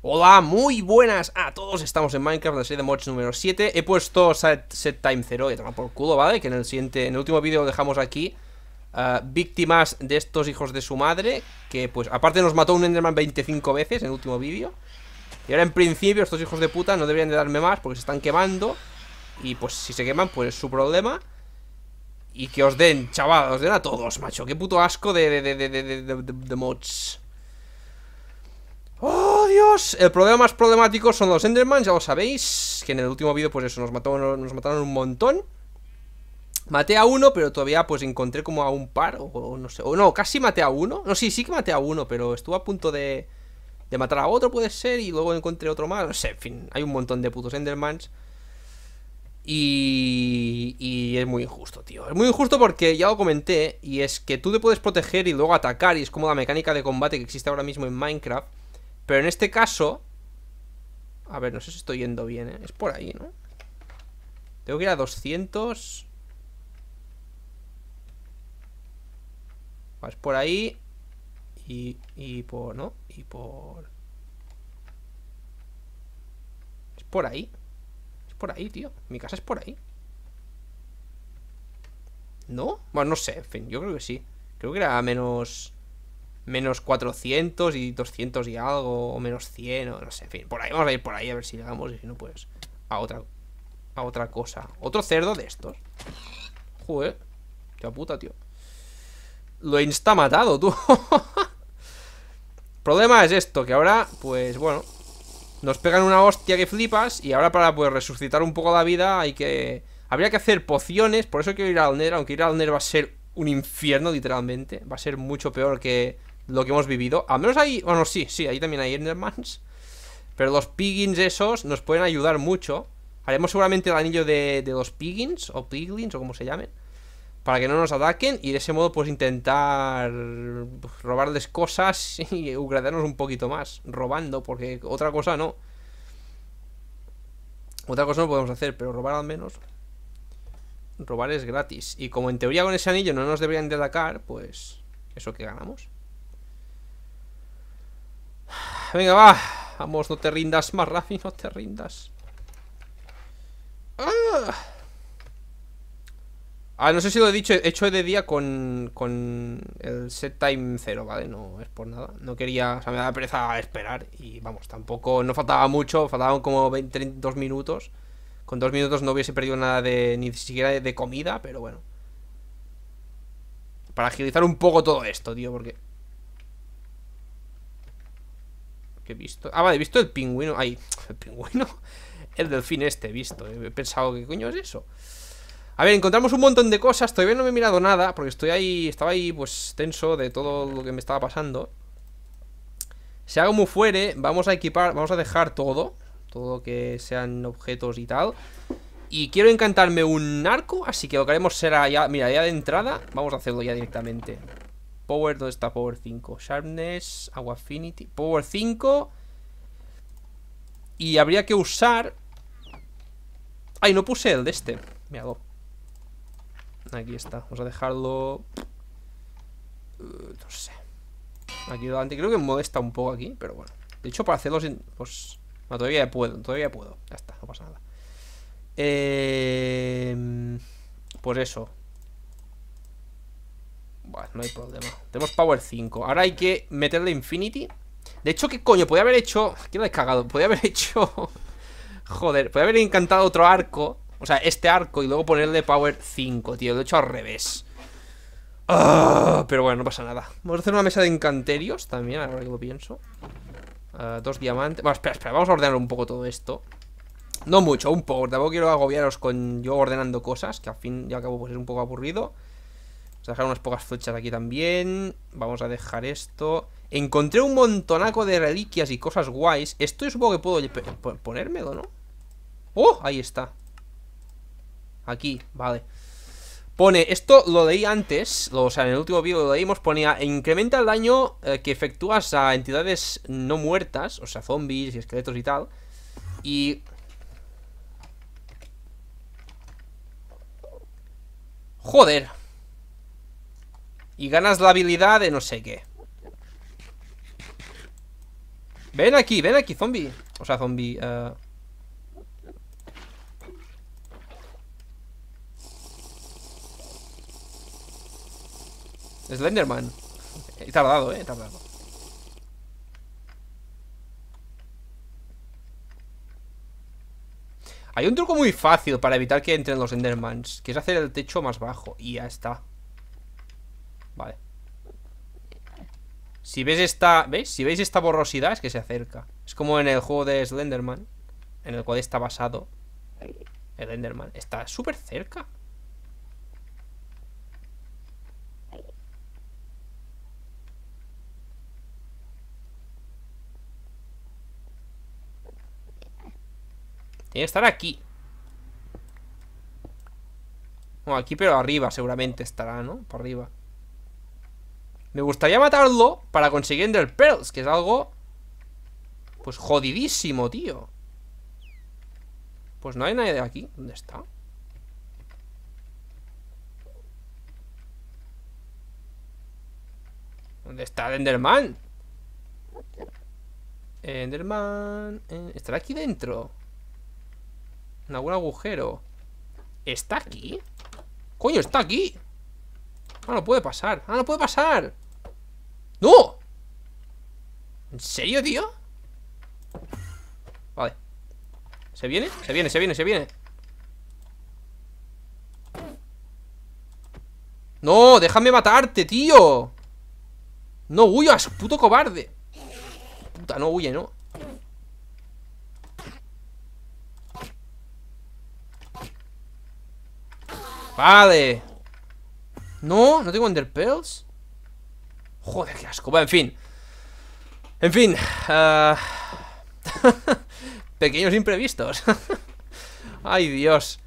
Hola, muy buenas a todos, estamos en Minecraft, la serie de mods número 7 He puesto set, time 0 y toma por culo, ¿vale? Que en el siguiente, en el último vídeo lo dejamos aquí ah, Víctimas de estos hijos de su madre Que pues, aparte nos mató un Enderman 25 veces en el último vídeo Y ahora en principio estos hijos de puta no deberían de darme más porque se están quemando Y pues si se queman, pues es su problema Y que os den, chaval, os den a todos, macho Qué puto asco de, de, de, de mods ¡Oh, Dios! El problema más problemático son los Endermans, ya lo sabéis. Que en el último vídeo, pues eso, nos, nos mataron un montón. Maté a uno, pero todavía pues encontré como a un par, o, no sé, o no, casi maté a uno. No, sí, sí que maté a uno, pero estuve a punto de, de matar a otro, puede ser, y luego encontré otro más. No sé, en fin, hay un montón de putos Endermans. Y, y es muy injusto, tío. Es muy injusto porque ya lo comenté, y es que tú te puedes proteger y luego atacar, y es como la mecánica de combate que existe ahora mismo en Minecraft pero en este caso... A ver, no sé si estoy yendo bien, ¿eh? Es por ahí, ¿no? Tengo que ir a 200... Vas por ahí... Y, y por... ¿No? Y por... Es por ahí. Es por ahí, tío. Mi casa es por ahí. ¿No? Bueno, no sé. En fin, yo creo que sí. Creo que era menos menos 400 y 200 y algo, o menos 100, o no sé, en fin, por ahí, vamos a ir por ahí a ver si llegamos y si no, pues a otra, a otra cosa. Otro cerdo de estos. Joder, qué puta, tío. Lo insta matado, tú. Problema es esto, que ahora, pues bueno, nos pegan una hostia que flipas y ahora para pues resucitar un poco la vida hay que... Habría que hacer pociones, por eso quiero ir al Ner, aunque ir al Ner va a ser un infierno literalmente, va a ser mucho peor que lo que hemos vivido. Al menos ahí, bueno, sí, sí, ahí también hay Endermans. Pero los piggins esos nos pueden ayudar mucho. Haremos seguramente el anillo de, los piggins o piglins o como se llamen. Para que no nos ataquen y de ese modo pues intentar pues, robarles cosas y ugradarnos un poquito más. Robando, porque otra cosa no. Otra cosa no podemos hacer, pero robar al menos. Robar es gratis. Y como en teoría con ese anillo no nos deberían de atacar, pues... ¿Eso que ganamos? venga, va Vamos, no te rindas más, Rafi, no te rindas ¡Ah! ah no sé si lo he dicho, he hecho de día con, con el set time cero, ¿vale? No es por nada, no quería, o sea, me da pereza esperar Y vamos, tampoco, no faltaba mucho, faltaban como 22 minutos Con dos minutos no hubiese perdido nada de, ni siquiera de comida, pero bueno Para agilizar un poco todo esto, tío, porque he visto? Ah, vale, he visto el pingüino. Ay, el pingüino. El delfín este he visto. He pensado, ¿qué coño es eso? A ver, encontramos un montón de cosas. Todavía no me he mirado nada porque estoy ahí, estaba ahí pues tenso de todo lo que me estaba pasando. Sea como fuere, vamos a equipar, vamos a dejar todo. Todo que sean objetos y tal. Y quiero encantarme un arco, así que lo que haremos será ya, mira, ya de entrada, vamos a hacerlo ya directamente. Power, ¿dónde está Power 5? Sharpness, Agua Affinity, Power 5. Y habría que usar... Ay, no puse el de este. me hago Aquí está. Vamos a dejarlo... Uh, no sé. Aquí delante. Creo que modesta un poco aquí, pero bueno. De hecho, para hacerlo Pues... todavía puedo, todavía puedo. Ya está, no pasa nada. Eh... Pues eso. Bueno, no hay problema. Tenemos Power 5. Ahora hay que meterle Infinity. De hecho, ¿qué coño? Podría haber hecho... ¿Qué lo he cagado? Podría haber hecho... Joder, podría haber encantado otro arco. O sea, este arco y luego ponerle Power 5, tío. Lo he hecho al revés. Ah, pero bueno, no pasa nada. Vamos a hacer una mesa de encanterios también, ahora que lo pienso. Ah, dos diamantes. Bueno, espera, espera, vamos a ordenar un poco todo esto. No mucho, un poco. Tampoco quiero agobiaros con yo ordenando cosas, que al fin ya acabo cabo pues, un poco aburrido dejar unas pocas flechas aquí también. Vamos a dejar esto. Encontré un montonaco de reliquias y cosas guays. Esto supongo que puedo ponérmelo, ¿no? ¡Oh! Ahí está. Aquí, vale. Pone, esto lo leí antes, o sea, en el último vídeo lo leímos, ponía, incrementa el daño eh, que efectúas a entidades no muertas, o sea, zombies y esqueletos y tal. Y... Joder. Y ganas la habilidad de no sé qué Ven aquí, ven aquí, zombie O sea, zombie Es eh. Enderman. He eh, tardado, eh, he tardado Hay un truco muy fácil para evitar que entren los Endermans Que es hacer el techo más bajo Y ya está Vale Si ves esta... ¿Veis? Si veis esta borrosidad es que se acerca Es como en el juego de Slenderman En el cual está basado El Slenderman Está súper cerca Tiene que estar aquí Bueno, aquí pero arriba seguramente estará, ¿no? Por arriba me gustaría matarlo para conseguir Ender Pearls, que es algo... Pues jodidísimo, tío. Pues no hay nadie de aquí. ¿Dónde está? ¿Dónde está el Enderman? Enderman... Eh, eh, ¿Estará aquí dentro? En algún agujero ¿Está aquí? ¡Coño, está aquí! Ah, no puede pasar. Ah, no puede pasar. ¡No! ¿En serio, tío? Vale. ¿Se viene? Se viene, se viene, se viene. No, déjame matarte, tío. No huyas, puto cobarde. Puta, no huye, ¿no? Vale no, no tengo Ender Joder, qué asco. en fin. En fin. Ah, pequeños imprevistos. Ay, Dios.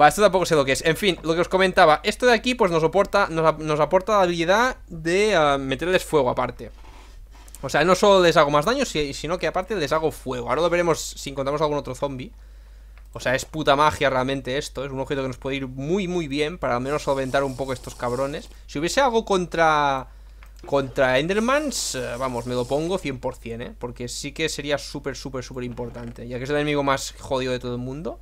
Va, esto tampoco sé lo que es. En fin, lo que os comentaba. Esto de aquí, pues nos, aporta, nos, aporta la habilidad de ah, meterles fuego aparte. O sea, no solo les hago más daño, sino que aparte les hago fuego. Ahora lo veremos si encontramos algún otro zombie. O sea, es puta magia realmente esto. Es un objeto que nos puede ir muy, muy bien para al menos solventar un poco estos cabrones. Si hubiese algo contra... Contra Endermans, eh, vamos, me lo pongo 100%, ¿eh? Porque sí que sería súper, súper, súper importante. Ya que es el enemigo más jodido de todo el mundo.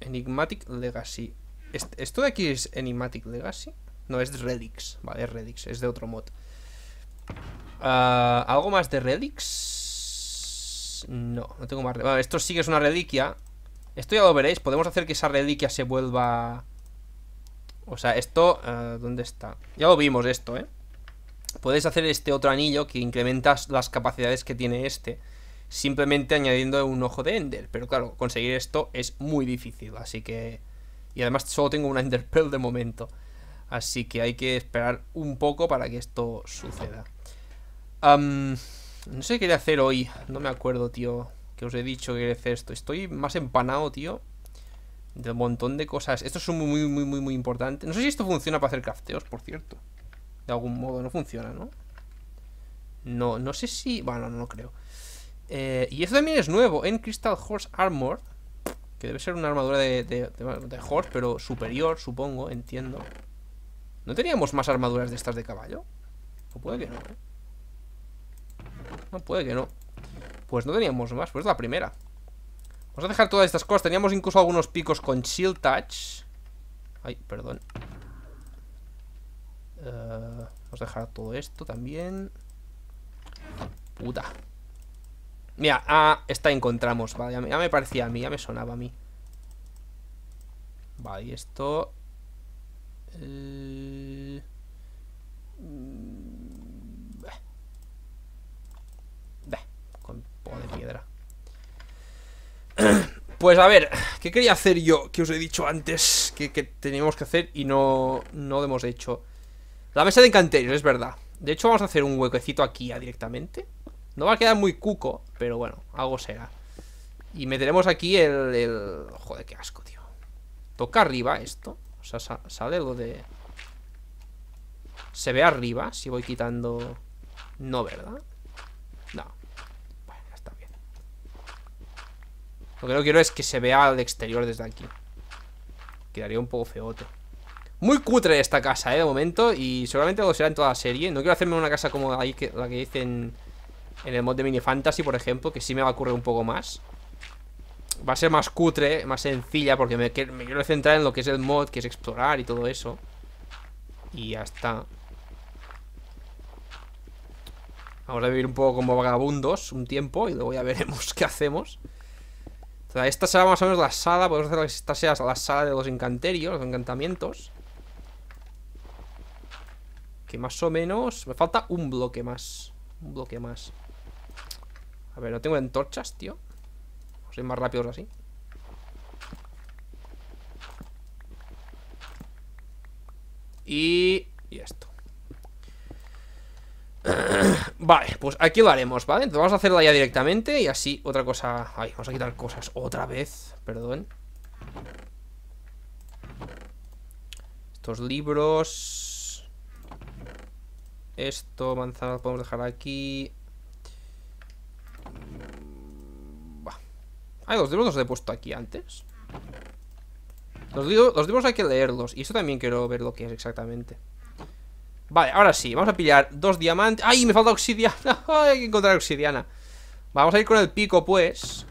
Enigmatic Legacy. ¿Esto de aquí es Enigmatic Legacy? No, es Relics. Vale, es Relics, es de otro mod. Ah, ¿Algo más de Relics? no, no tengo más... Bueno, esto sí que es una reliquia. Esto ya lo veréis. Podemos hacer que esa reliquia se vuelva... O sea, esto... Eh, ¿Dónde está? Ya lo vimos esto, ¿eh? Puedes hacer este otro anillo que incrementa las capacidades que tiene este. Simplemente añadiendo un ojo de Ender. Pero claro, conseguir esto es muy difícil. Así que... Y además solo tengo una Ender Pearl de momento. Así que hay que esperar un poco para que esto suceda. No sé qué quería hacer hoy. No me acuerdo, tío. Que os he dicho que quería hacer esto. Estoy más empanado, tío. De un montón de cosas. Esto es muy, muy, muy, muy, muy importante. No sé si esto funciona para hacer crafteos, por cierto. De algún modo, no funciona, ¿no? No, no sé si... Bueno, no, no creo. Eh, y esto también es nuevo. En Crystal Horse Armor. Que debe ser una armadura de, horse, pero superior, supongo, entiendo. ¿No teníamos más armaduras de estas de caballo? O puede que no, ¿eh? No puede que no Pues no teníamos más, pues la primera Vamos a dejar todas estas cosas Teníamos incluso algunos picos con shield touch Ay, perdón eh, Vamos a dejar todo esto también Puta Mira, esta encontramos Vale, ya me parecía a mí, ya me sonaba a mí Vale, y esto... Eh... de piedra. Pues a ver, ¿qué quería hacer yo? Que os he dicho antes que, teníamos que hacer y no, no lo hemos hecho. La mesa de encanterios, es verdad. De hecho, vamos a hacer un huequecito aquí ya directamente. No va a quedar muy cuco, pero bueno, algo será. Y meteremos aquí el, el... Joder, qué asco, tío. Toca arriba esto. O sea, sale algo de... Se ve arriba si voy quitando... No, ¿verdad? Lo que no quiero es que se vea al exterior desde aquí Quedaría un poco feoto Muy cutre esta casa, eh, de momento Y seguramente lo será en toda la serie No quiero hacerme una casa como ahí que, la que dicen En el mod de Mini Fantasy, por ejemplo Que sí me va a ocurrir un poco más Va a ser más cutre, más sencilla Porque me, me quiero centrar en lo que es el mod Que es explorar y todo eso Y ya está Vamos a vivir un poco como vagabundos Un tiempo y luego ya veremos qué hacemos o sea, esta será más o menos la sala, podemos hacer que esta sea la sala de los encanterios, los encantamientos. Que más o menos... Me falta un bloque más. Un bloque más. A ver, no tengo antorchas, tío. Vamos más rápido así. Y... Y esto. Vale, pues aquí lo haremos, ¿vale? Entonces vamos a hacerla ya directamente y así otra cosa... Ay, vamos a quitar cosas otra vez, perdón. Estos libros... Esto, manzana, podemos dejar aquí. Bah. Ah, los libros los he puesto aquí antes. Los libros, los hay que leerlos y eso también quiero ver lo que es exactamente. Vale, ahora sí, vamos a pillar dos diamantes ¡Ay, me falta oxidiana, Hay que encontrar oxidiana Vamos a ir con el pico, pues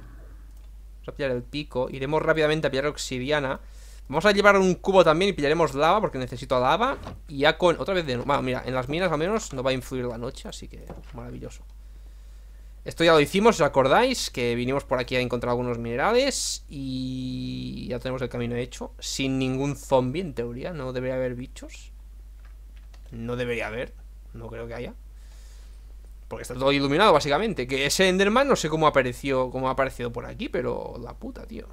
Vamos a pillar el pico Iremos rápidamente a pillar oxidiana Vamos a llevar un cubo también y pillaremos lava Porque necesito lava Y ya con... Otra vez de... Bueno, mira, en las minas al menos no va a influir la noche Así que maravilloso Esto ya lo hicimos, ¿os acordáis? Que vinimos por aquí a encontrar algunos minerales Y... Ya tenemos el camino hecho Sin ningún zombie, en teoría No debería haber bichos no debería haber, no creo que haya. Porque está todo iluminado, básicamente. Que ese Enderman no sé cómo apareció, cómo ha aparecido por aquí, pero la puta, tío.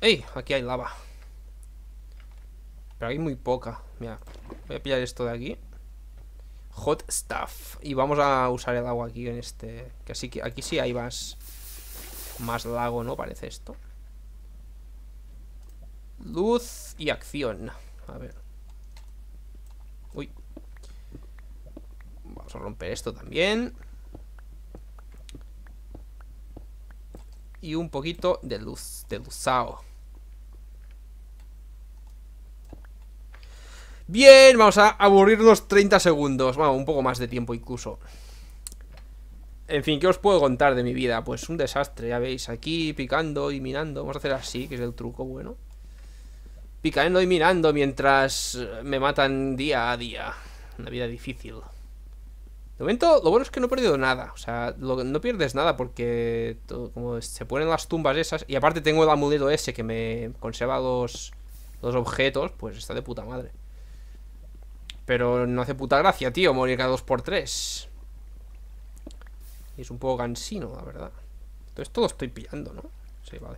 ¡Ey! Aquí hay lava. Pero hay muy poca. Mira, voy a pillar esto de aquí. Hot stuff. Y vamos a usar el agua aquí en este... Que así que aquí sí hay más... Más lago, ¿no? Parece esto. Luz y acción. A ver. Uy. Vamos a romper esto también. Y un poquito de luz, de luzao. Bien, vamos a aburrirnos 30 segundos. Vamos, un poco más de tiempo incluso. En fin, ¿qué os puedo contar de mi vida? Pues un desastre, ya veis, aquí picando y minando. Vamos a hacer así, que es el truco bueno picaendo y mirando mientras me matan día a día. Una vida difícil. De momento, lo bueno es que no he perdido nada. O sea, no pierdes nada porque como se ponen las tumbas esas. Y aparte tengo el amuleto ese que me conserva los, objetos. Pues está de puta madre. Pero no hace puta gracia, tío, morir cada dos por tres es un poco gansino la verdad. Entonces todo estoy pillando, ¿no? Sí, vale.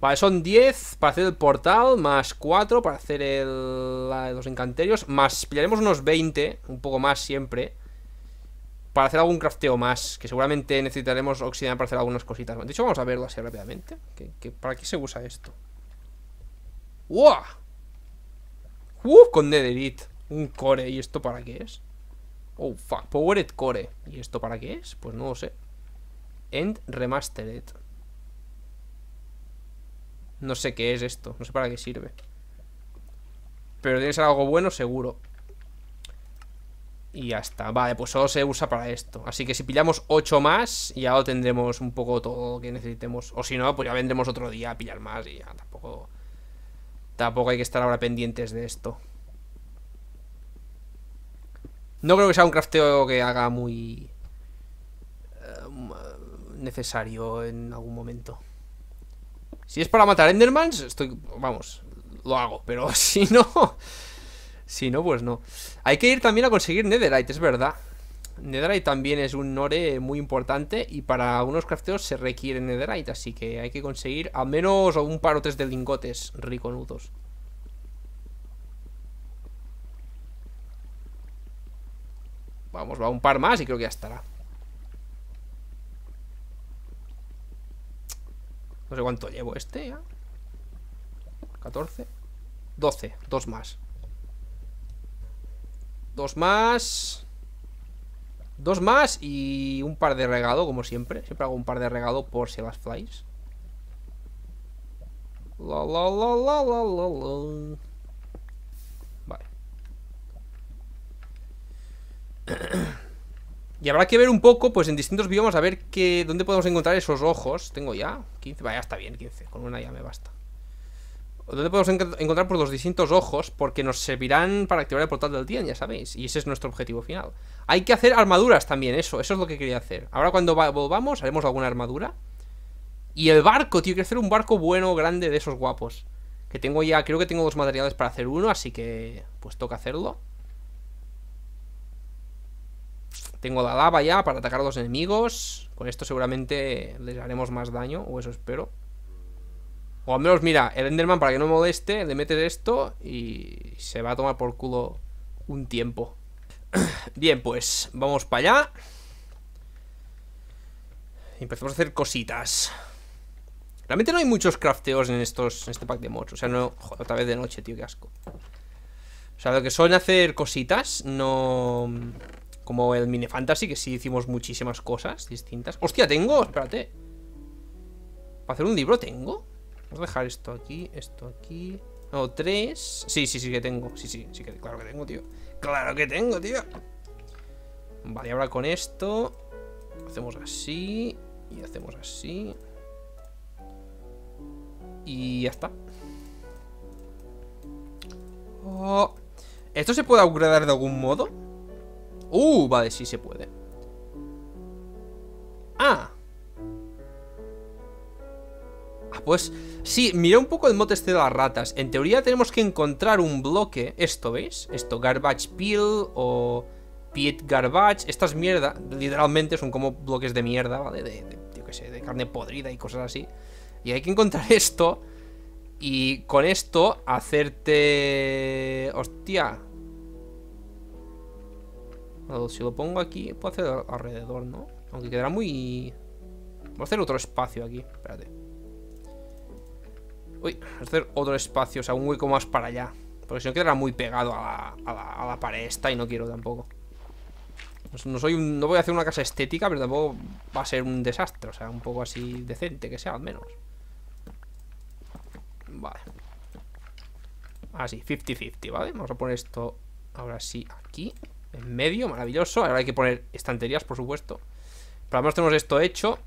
Vale, son 10 para hacer el portal, más 4 para hacer el, de los encanterios, más pillaremos unos 20, un poco más siempre, para hacer algún crafteo más, que seguramente necesitaremos oxidar para hacer algunas cositas. De hecho, vamos a verlo así rápidamente. para qué se usa esto? ¡Wow! ¡Uf! Con Netherite. Un core. ¿Y esto para qué es? Oh, fuck. Powered core. ¿Y esto para qué es? Pues no lo sé. End Remastered. No sé qué es esto, no sé para qué sirve. Pero tiene que ser algo bueno seguro. Y ya está. Vale, pues solo se usa para esto. Así que si pillamos 8 más, ya lo tendremos un poco todo lo que necesitemos. O si no, pues ya vendremos otro día a pillar más y ya tampoco... Tampoco hay que estar ahora pendientes de esto. No creo que sea un crafteo que haga muy... Eh, necesario en algún momento. Si es para matar Endermans, estoy... Vamos, lo hago. Pero si no... Si no, pues no. Hay que ir también a conseguir Netherite, es verdad. Netherite también es un nore muy importante y para unos crafteos se requiere Netherite, así que hay que conseguir al menos un par o tres de lingotes riconudos. Vamos, va un par más y creo que ya estará. No sé cuánto llevo este ya. 14. 12. Dos más. Dos más. Dos más y un par de regado, como siempre. Siempre hago un par de regado por si las flies. La, la, la, la, la, la, Vale. Y habrá que ver un poco, pues en distintos biomas, a ver que, dónde podemos encontrar esos ojos. Tengo ya 15, vaya, está bien, 15, con una ya me basta. ¿Dónde podemos encontrar por los distintos ojos? Porque nos servirán para activar el portal del día, ya sabéis. Y ese es nuestro objetivo final. Hay que hacer armaduras también, eso. Eso es lo que quería hacer. Ahora cuando volvamos, haremos alguna armadura. Y el barco, tío. que hacer un barco bueno, grande, de esos guapos. Que tengo ya, creo que tengo dos materiales para hacer uno, así que pues toca hacerlo. Tengo la lava ya para atacar a los enemigos. Con esto seguramente les haremos más daño, o eso espero. O al menos, mira, el Enderman para que no me moleste, le metes esto y se va a tomar por culo un tiempo. Bien, pues vamos para allá. Y empezamos a hacer cositas. Realmente no hay muchos crafteos en estos en este pack de mods. O sea, no... otra vez de noche, tío, qué asco. O sea, lo que son hacer cositas no... Como el Mini Fantasy, que sí hicimos muchísimas cosas distintas. ¡Hostia, tengo! Espérate. ¿Para hacer un libro tengo? Vamos a dejar esto aquí, esto aquí. No, tres. Sí, sí, sí que tengo. Sí, sí, sí que claro que tengo, tío. ¡Claro que tengo, tío! Vale, ahora con esto. Hacemos así. Y hacemos así. Y ya está. Oh, ¿Esto se puede upgradar de algún modo? Uh, vale, sí se puede. Ah. ah. pues sí, mira un poco el mote este de las ratas. En teoría tenemos que encontrar un bloque. Esto, ¿veis? Esto, garbage peel o pit garbage. Estas mierda, literalmente son como bloques de mierda, ¿vale? De, de yo qué sé, de carne podrida y cosas así. Y hay que encontrar esto. Y con esto hacerte... Hostia, si lo pongo aquí, puedo hacer alrededor, ¿no? Aunque quedará muy... Voy a hacer otro espacio aquí. Espérate. Uy, voy a hacer otro espacio, o sea, un hueco más para allá. Porque si no quedará muy pegado a la, pared esta y no quiero tampoco. No, soy no voy a hacer una casa estética, pero tampoco va a ser un desastre. O sea, un poco así decente que sea, al menos. Vale. Así, ah, 50-50, ¿vale? Vamos a poner esto ahora sí aquí en medio, maravilloso. Ahora hay que poner estanterías, por supuesto. Pero al menos tenemos esto hecho.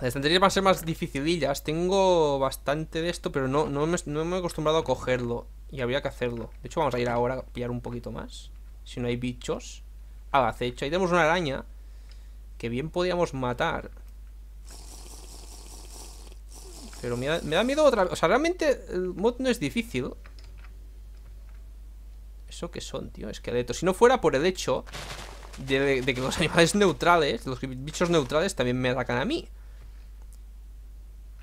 Las estanterías van a ser más dificilillas. Tengo bastante de esto, pero no, no, me, he acostumbrado a cogerlo. Y habría que hacerlo. De hecho, vamos a ir ahora a pillar un poquito más. Si no hay bichos. Ah, acecha. Ahí tenemos una araña. Que bien podíamos matar. Pero me da, me da miedo otra vez. O sea, realmente el mod no es difícil. ¿Eso qué son, tío? Esqueletos. Si no fuera por el hecho de, que los animales neutrales, los bichos neutrales también me atacan a mí.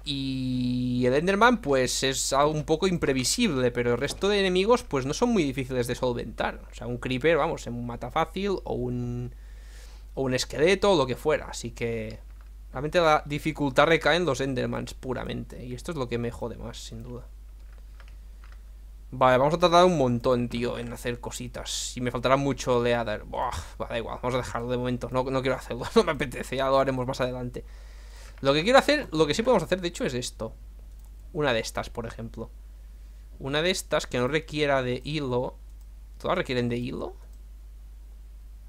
Y el Enderman, pues es algo un poco imprevisible, pero el resto de enemigos, pues no son muy difíciles de solventar. O sea, un creeper, vamos, un mata fácil, o un. o un esqueleto, o lo que fuera. Así que. Realmente la dificultad recae en los Endermans puramente. Y esto es lo que me jode más, sin duda. Vale, vamos a tardar un montón, tío, en hacer cositas. Y me faltará mucho de Buah, vale, igual, vamos a dejarlo de momento. No, no quiero hacerlo, no me apetece, ya lo haremos más adelante. Lo que quiero hacer, lo que sí podemos hacer, de hecho, es esto. Una de estas, por ejemplo. Una de estas que no requiera de hilo. ¿Todas requieren de hilo?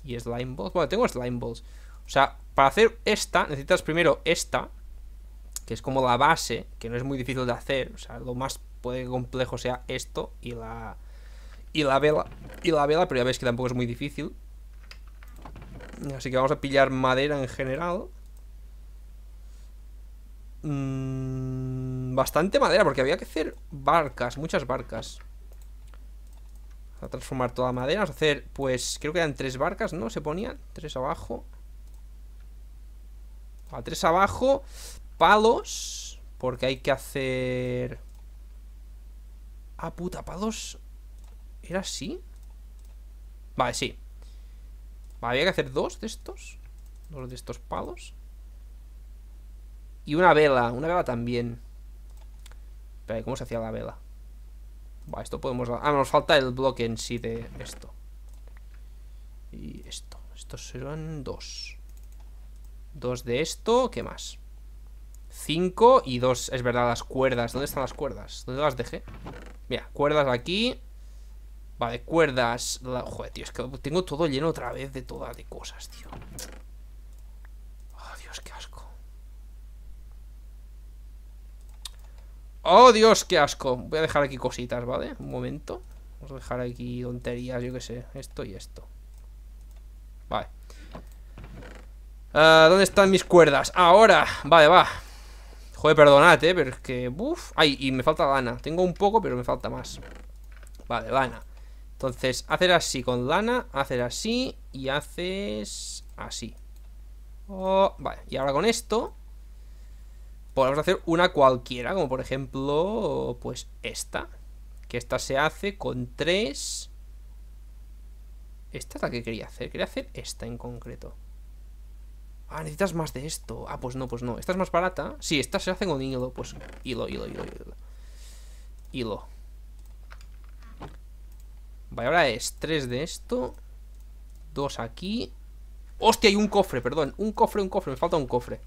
¿Y slime balls? Bueno, tengo slime balls. O sea, para hacer esta, necesitas primero esta, que es como la base, que no es muy difícil de hacer. O sea, lo más puede que complejo sea esto y la y la vela y la vela, pero ya veis que tampoco es muy difícil. Así que vamos a pillar madera en general. Mm, bastante madera, porque había que hacer barcas, muchas barcas. Vamos a transformar toda madera. Vamos a hacer, pues, creo que eran tres barcas, ¿no? Se ponían tres abajo. A tres abajo. Palos. Porque hay que hacer... Ah, puta, palos ¿Era así? Vale, sí Había que hacer dos de estos Dos de estos palos Y una vela Una vela también Espera, ¿cómo se hacía la vela? Vale, esto podemos... Ah, nos falta el bloque en sí de esto Y esto Estos serán dos Dos de esto ¿Qué más? 5 y 2, es verdad, las cuerdas. ¿Dónde están las cuerdas? ¿Dónde las dejé? Mira, cuerdas aquí. Vale, cuerdas. Joder, tío, es que tengo todo lleno otra vez de todas de cosas, tío. Oh, Dios, qué asco. Oh, Dios, qué asco. Voy a dejar aquí cositas, ¿vale? Un momento. Vamos a dejar aquí tonterías, yo qué sé. Esto y esto. Vale. Ah, ¿Dónde están mis cuerdas? Ahora. Vale, va. Joder, perdonad, eh, pero es que... Uf. Ay, y me falta lana. Tengo un poco, pero me falta más. Vale, lana. Entonces, hacer así con lana, hacer así y haces así. Oh, vale, y ahora con esto podemos hacer una cualquiera, como por ejemplo, pues esta. Que esta se hace con tres... Esta es la que quería hacer, quería hacer esta en concreto. Ah, necesitas más de esto. Ah, pues no, pues no. Esta es más barata. Sí, esta se hace con hilo. Pues hilo, hilo, hilo, hilo. Hilo. Vale, ahora es tres de esto. Dos aquí. ¡Hostia! Hay un cofre, perdón. Un cofre, un cofre. Me falta un cofre.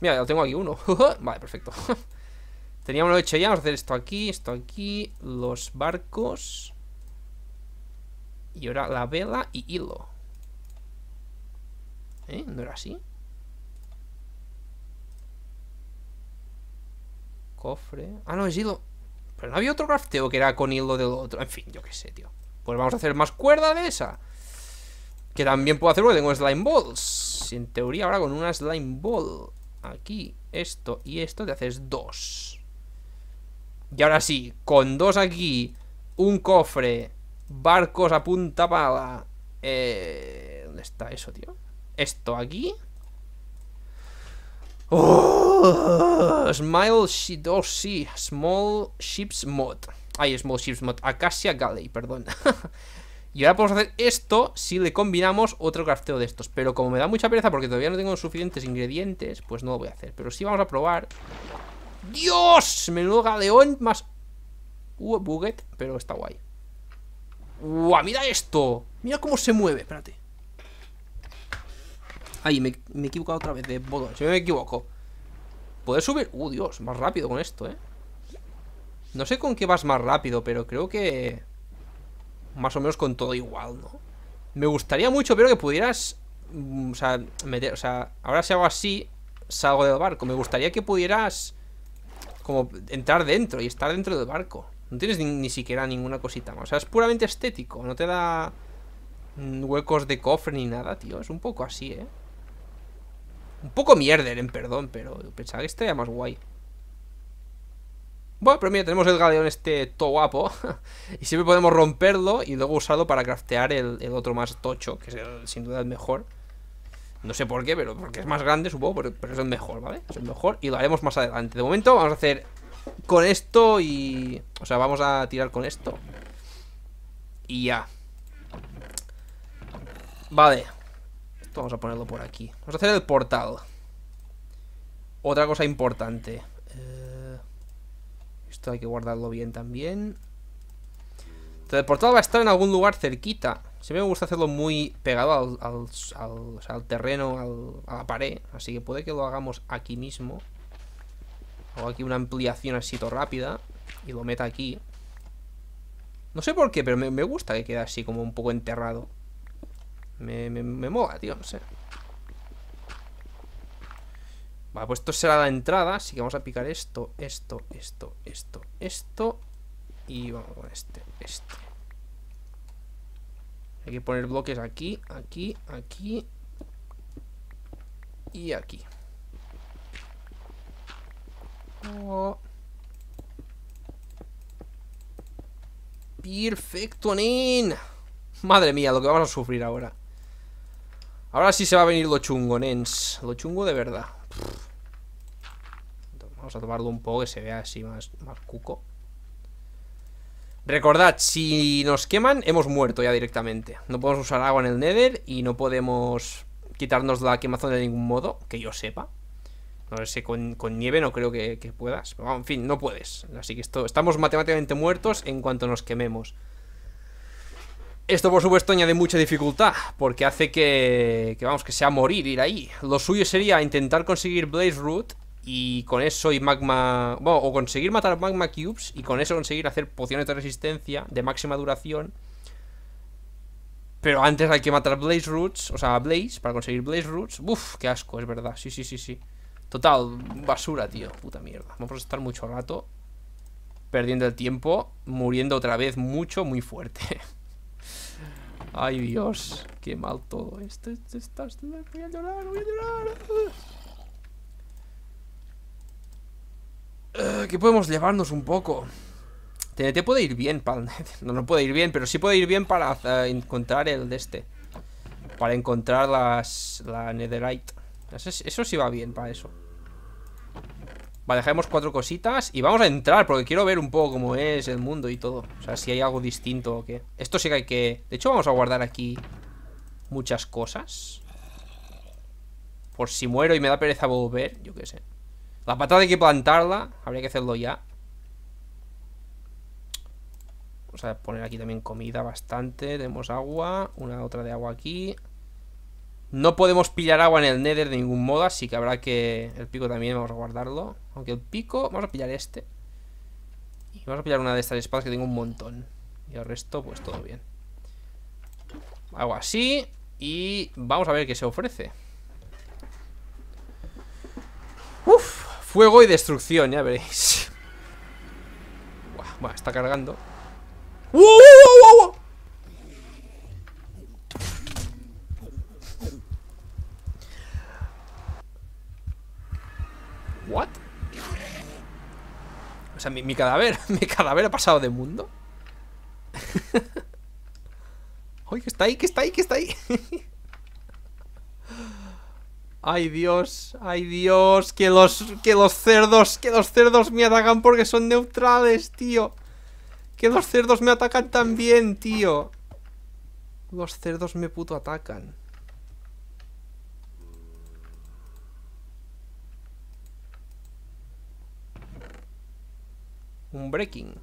Mira, ya tengo aquí uno. vale, perfecto. Teníamos lo hecho ya. Vamos a hacer esto aquí, esto aquí. Los barcos. Y ahora la vela y hilo. ¿Eh? ¿No era así? Cofre... Ah, no, es hilo... Pero no había otro crafteo que era con hilo del otro... En fin, yo qué sé, tío. Pues vamos a hacer más cuerda de esa. Que también puedo hacer porque tengo slime balls. en teoría ahora con una slime ball. Aquí, esto y esto te haces dos. Y ahora sí, con dos aquí, un cofre, barcos a punta pala. Eh, ¿Dónde está eso, tío? esto aquí. Oh, smile oh Small Ships Mod. Ay, Small Ships Mod, Acacia Galley, perdón. y ahora podemos hacer esto si le combinamos otro crafteo de estos. Pero como me da mucha pereza porque todavía no tengo suficientes ingredientes, pues no lo voy a hacer. Pero sí vamos a probar. ¡Dios! Menudo galeón más... buget, pero está guay. ¡Guau! ¡Mira esto! ¡Mira cómo se mueve! Espérate. Ay, me, me, he equivocado otra vez de bodo. Si me equivoco. Poder subir. Uh, Dios, más rápido con esto, ¿eh? No sé con qué vas más rápido, pero creo que... Más o menos con todo igual, ¿no? Me gustaría mucho, pero que pudieras... Mm, o sea, meter... O sea, ahora si hago así, salgo del barco. Me gustaría que pudieras... Como entrar dentro y estar dentro del barco. No tienes ni, siquiera ninguna cosita más. O sea, es puramente estético. No te da mm, huecos de cofre ni nada, tío. Es un poco así, ¿eh? Un poco mierder en perdón, pero pensaba que era más guay. Bueno, pero mira, tenemos el galeón este todo guapo. y siempre podemos romperlo y luego usarlo para craftear el, otro más tocho, que es sin duda el mejor. No sé por qué, pero porque es más grande, supongo, pero, pero es el mejor, ¿vale? Es el mejor y lo haremos más adelante. De momento vamos a hacer con esto y... O sea, vamos a tirar con esto. Y ya. Vale, vamos a ponerlo por aquí. Vamos a hacer el portal. Otra cosa importante. Eh, esto hay que guardarlo bien también. Entonces, el portal va a estar en algún lugar cerquita. Siempre me gusta hacerlo muy pegado al, terreno, a la pared. Así que puede que lo hagamos aquí mismo. Hago aquí una ampliación así todo rápida. Y lo meta aquí. No sé por qué, pero me, me gusta que quede así como un poco enterrado. Me, me, tío, no sé. Vale, pues esto será la entrada, así que vamos a picar esto, esto, esto, esto, esto. Y vamos con este, este. Hay que poner bloques aquí, aquí, aquí y aquí. Oh. Perfecto, nin. Madre mía, lo que vamos a sufrir ahora. Ahora sí se va a venir lo chungo, nens. Lo chungo de verdad. Vamos a tomarlo un poco que se vea así más, cuco. Recordad, si nos queman, hemos muerto ya directamente. No podemos usar agua en el Nether y no podemos quitarnos la quemazón de ningún modo, que yo sepa. No sé, con, nieve no creo que, puedas. en fin, no puedes. Así que esto, estamos matemáticamente muertos en cuanto nos quememos. Esto por supuesto añade mucha dificultad, porque hace que, que, vamos, que sea morir ir ahí. Lo suyo sería intentar conseguir Blaze Root y con eso y Magma... Bueno, o conseguir matar Magma Cubes y con eso conseguir hacer pociones de resistencia de máxima duración. Pero antes hay que matar Blaze Roots, o sea, Blaze, para conseguir Blaze Roots. Uf, qué asco, es verdad. Sí, sí, sí, sí. Total, basura, tío. Puta mierda. Vamos a estar mucho rato perdiendo el tiempo, muriendo otra vez mucho, muy fuerte. Ay, Dios, qué mal todo. Esto, esto, voy a llorar, voy a llorar. Aquí ah, que podemos llevarnos un poco. te puede ir bien para... No, no puede ir bien, pero sí puede ir bien para eh, encontrar el de este. Para encontrar las, la netherite. eso sí va bien para eso. Vale, dejaremos cuatro cositas y vamos a entrar porque quiero ver un poco cómo es el mundo y todo. O sea, si hay algo distinto o qué. Esto sí que hay que... De hecho, vamos a guardar aquí muchas cosas. Por si muero y me da pereza volver, yo qué sé. La patada hay que plantarla, habría que hacerlo ya. Vamos a poner aquí también comida bastante. Tenemos agua, una otra de agua aquí. No podemos pillar agua en el Nether de ningún modo, así que habrá que... El pico también, vamos a guardarlo. Aunque el pico... Vamos a pillar este. Y vamos a pillar una de estas espadas que tengo un montón. Y el resto, pues todo bien. Hago así. Y vamos a ver qué se ofrece. Uf, fuego y destrucción, ya veréis. Buah, está cargando. ¡Wow! What? sea, mi, cadáver, mi cadáver ha pasado de mundo. ¡Ay, que está ahí, que está ahí, que está ahí! ¡Ay, Dios! ¡Ay, Dios! ¡Que los, que los cerdos, que los cerdos me atacan porque son neutrales, tío! ¡Que los cerdos me atacan también, tío! Los cerdos me puto atacan. un breaking.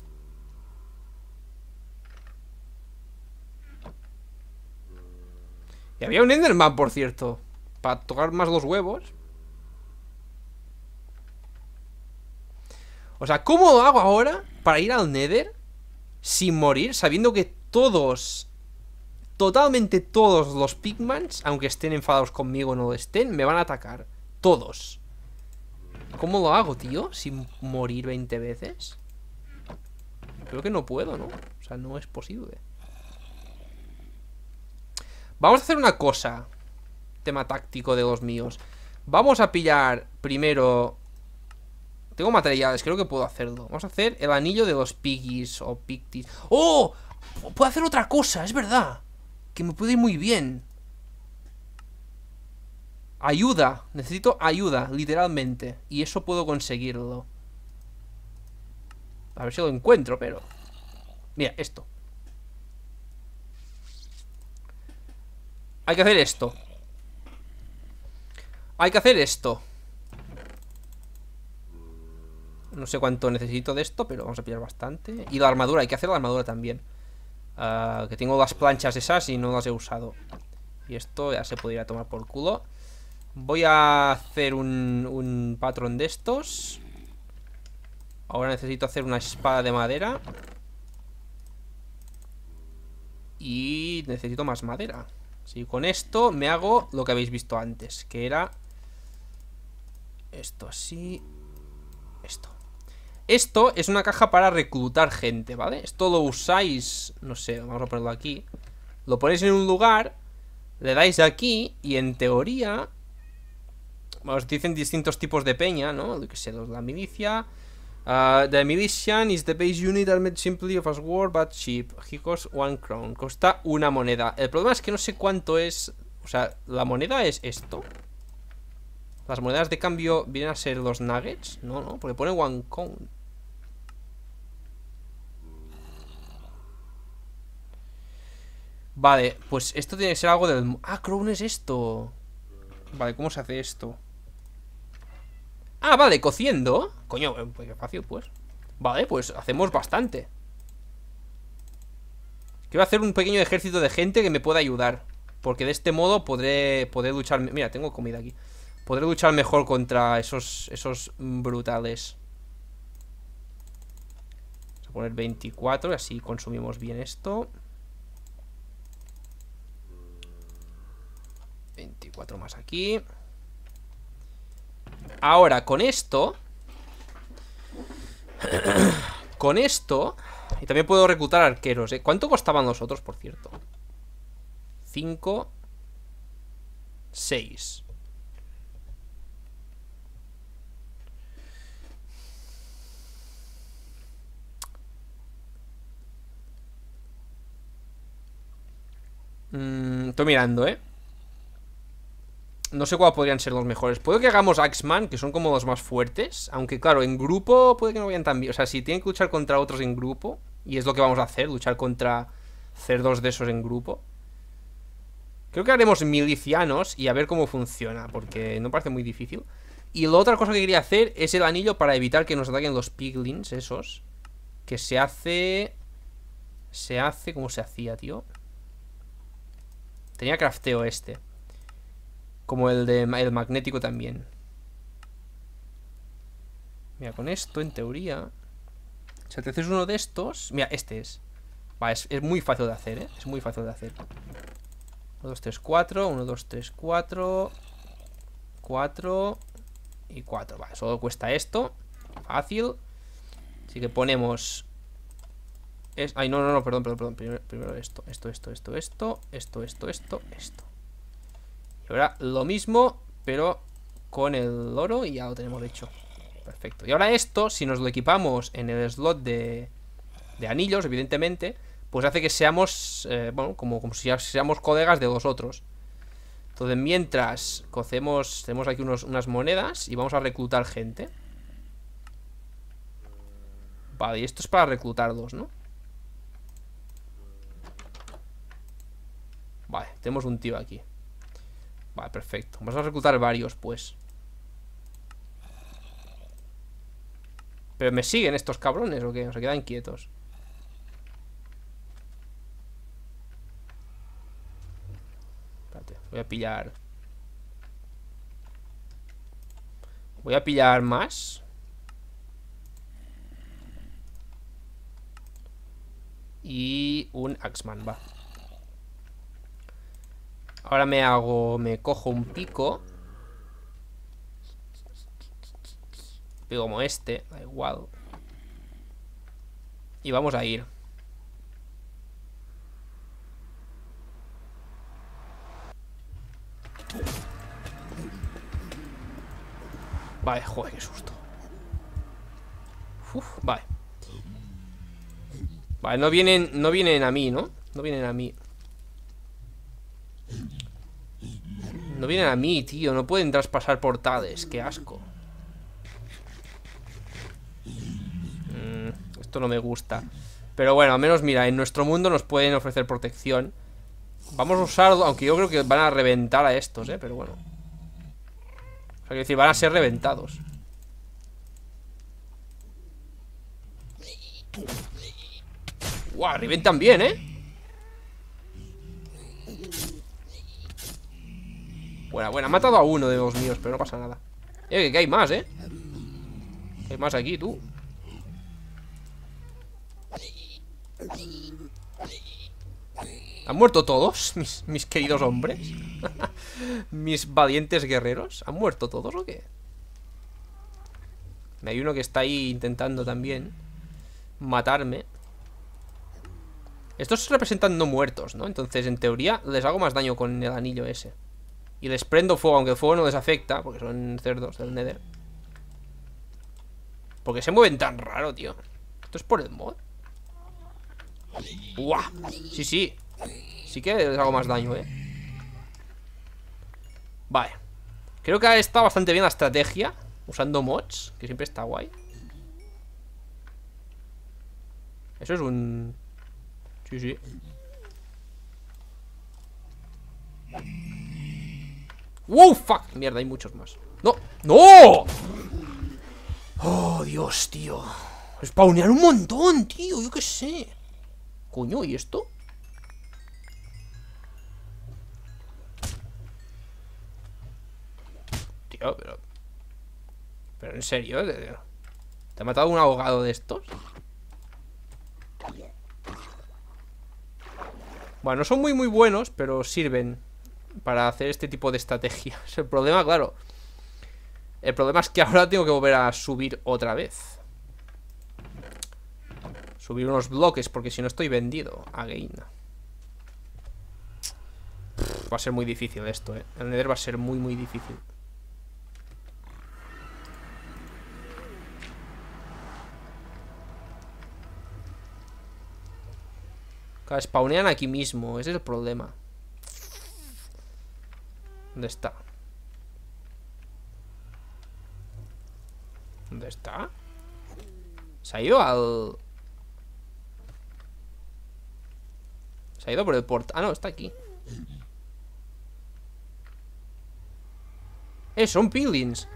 Y había un Enderman, por cierto. Para tocar más los huevos. O sea, ¿cómo lo hago ahora para ir al Nether sin morir, sabiendo que todos, totalmente todos los Pigmans, aunque estén enfadados conmigo o no estén, me van a atacar? Todos. ¿Cómo lo hago, tío? Sin morir 20 veces. Creo que no puedo, ¿no? O sea, no es posible Vamos a hacer una cosa Tema táctico de los míos Vamos a pillar primero Tengo materiales, creo que puedo hacerlo Vamos a hacer el anillo de los piggies O pictis ¡Oh! Puedo hacer otra cosa, es verdad Que me puede ir muy bien Ayuda, necesito ayuda, literalmente Y eso puedo conseguirlo a ver si lo encuentro, pero... Mira, esto. Hay que hacer esto. Hay que hacer esto. No sé cuánto necesito de esto, pero vamos a pillar bastante. Y la armadura, hay que hacer la armadura también. Ah, que tengo las planchas esas y no las he usado. Y esto ya se podría tomar por culo. Voy a hacer un, un patrón de estos. Ahora necesito hacer una espada de madera. Y necesito más madera. Si con esto me hago lo que habéis visto antes, que era esto así, esto. Esto es una caja para reclutar gente, ¿vale? Esto lo usáis, no sé, vamos a ponerlo aquí. Lo ponéis en un lugar, le dais aquí y en teoría os dicen distintos tipos de peña, ¿no? Lo que sé, la milicia, Uh, the Militian is the base unit made simply of a war, but cheap. He costs one crown. Costa una moneda. El problema es que no sé cuánto es... O sea, la moneda es esto. Las monedas de cambio vienen a ser los nuggets. No, no, porque pone one crown. Vale, pues esto tiene que ser algo del... Ah, crown es esto. Vale, ¿cómo se hace esto? Ah, vale, cociendo. Coño, eh, pues qué fácil, pues. Vale, pues hacemos bastante. Quiero hacer un pequeño ejército de gente que me pueda ayudar. Porque de este modo podré, podré luchar... Mira, tengo comida aquí. Podré luchar mejor contra esos, esos brutales. Vamos a poner 24 y así consumimos bien esto. 24 más aquí. Ahora, con esto con esto... Y también puedo reclutar arqueros, ¿eh? ¿Cuánto costaban los otros, por cierto? 5... 6... Mm, estoy mirando, ¿eh? No sé cuáles podrían ser los mejores. Puede que hagamos Axeman, que son como los más fuertes. Aunque, claro, en grupo puede que no vayan tan bien. O sea, si tienen que luchar contra otros en grupo, y es lo que vamos a hacer, luchar contra cerdos de esos en grupo. Creo que haremos milicianos y a ver cómo funciona, porque no parece muy difícil. Y la otra cosa que quería hacer es el anillo para evitar que nos ataquen los piglins esos. Que se hace... Se hace como se hacía, tío. Tenía crafteo este. Como el de el magnético también. Mira, con esto, en teoría... Si te haces uno de estos... Mira, este es. Va, es, es muy fácil de hacer, ¿eh? Es muy fácil de hacer. 1, 2, 3, 4. 1, 2, 3, 4. 4 y 4. Vale, solo cuesta esto. Fácil. Así que ponemos... Es, ay, no, no, no, perdón, perdón, perdón. Primero, primero esto, esto, esto, esto, esto, esto, esto, esto lo mismo, pero con el oro y ya lo tenemos hecho. Perfecto. Y ahora esto, si nos lo equipamos en el slot de, anillos, evidentemente, pues hace que seamos, eh, bueno, como, como si seamos colegas de los otros. Entonces, mientras cocemos, tenemos aquí unas monedas y vamos a reclutar gente. Vale, y esto es para dos ¿no? Vale, tenemos un tío aquí perfecto. Vamos a reclutar varios, pues. ¿Pero me siguen estos cabrones o qué? ¿O se quedan quietos? Espérate, voy a pillar... Voy a pillar más Y un Axman, va Ahora me hago, me cojo un pico. Pico como este, da igual. Y vamos a ir. Vale, joder, qué susto. Uf, vale. Vale, no vienen, no vienen a mí, ¿no? No vienen a mí. No vienen a mí, tío. No pueden traspasar portales, Qué asco. Mm, esto no me gusta. Pero bueno, al menos, mira, en nuestro mundo nos pueden ofrecer protección. Vamos a usarlo, Aunque yo creo que van a reventar a estos, ¿eh? Pero bueno. O sea, quiero decir, van a ser reventados. ¡Guau! reventan bien, ¿eh? Bueno, bueno, Ha matado a uno de los míos, pero no pasa nada. Eh, que hay más, ¿eh? Hay más aquí, tú. ¿Han muerto todos? Mis, mis queridos hombres. mis valientes guerreros. ¿Han muerto todos o qué? Hay uno que está ahí intentando también matarme. Estos representan no muertos, ¿no? Entonces, en teoría, les hago más daño con el anillo ese. Y les prendo fuego, aunque el fuego no les afecta, porque son cerdos del Nether. Porque se mueven tan raro, tío. ¿Esto es por el mod? ¡Buah! Sí, sí. Sí que les hago más daño, eh. Vale. Creo que está bastante bien la estrategia. Usando mods, que siempre está guay. Eso es un... Sí, sí. ¡Wow! ¡Fuck! Mierda, hay muchos más ¡No! ¡No! ¡Oh, Dios, tío! Spawnear un montón, tío Yo qué sé Coño, ¿y esto? Tío, pero... Pero en serio, ¿eh? ¿te ha matado un ahogado de estos? Bueno, son muy muy buenos, pero sirven para hacer este tipo de estrategias. El problema, claro. El problema es que ahora tengo que volver a subir otra vez. Subir unos bloques, porque si no estoy vendido. A va a ser muy difícil esto, ¿eh? El Nether va a ser muy, muy difícil. Claro, spawnean aquí mismo. Ese es el problema. ¿Dónde está? ¿Dónde está? Se ha ido al... Se ha ido por el portal... Ah, no, está aquí Eh, son pillings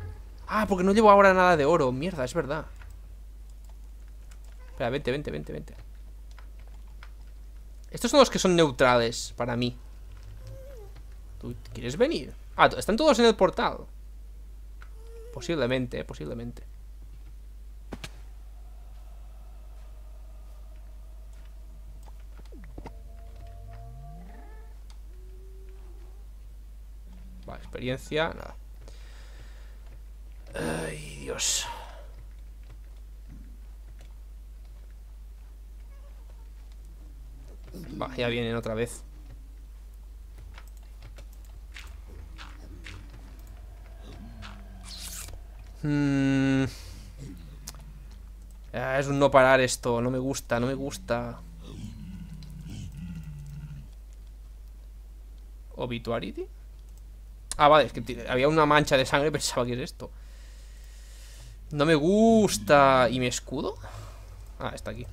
Ah, porque no llevo ahora nada de oro Mierda, es verdad Espera, vente, vente, vente, vente Estos son los que son neutrales Para mí quieres venir? Ah, están todos en el portal. Posiblemente, posiblemente. Vale, experiencia, nada. Ay, Dios. Va, ya vienen otra vez. Mm. Ah, es un no parar esto. No me gusta, no me gusta. Obituarity. Ah, vale, es que había una mancha de sangre. Pensaba que es esto. No me gusta. ¿Y mi escudo? Ah, está aquí.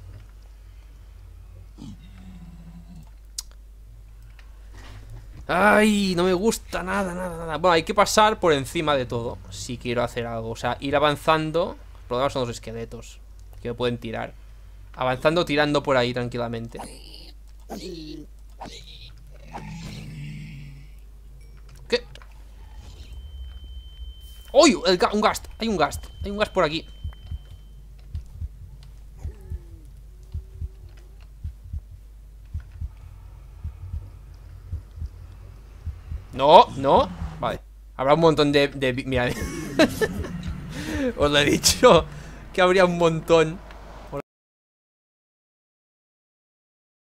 ¡Ay! No me gusta nada, nada, nada. Bueno, hay que pasar por encima de todo si quiero hacer algo. O sea, ir avanzando. Los son los esqueletos que me pueden tirar. Avanzando, tirando por ahí tranquilamente. ¿Qué? ¡Uy! un gast. Hay un gast. Hay un gast por aquí. No, no. Vale. Habrá un montón de... mira. Os lo he dicho. Que habría un montón.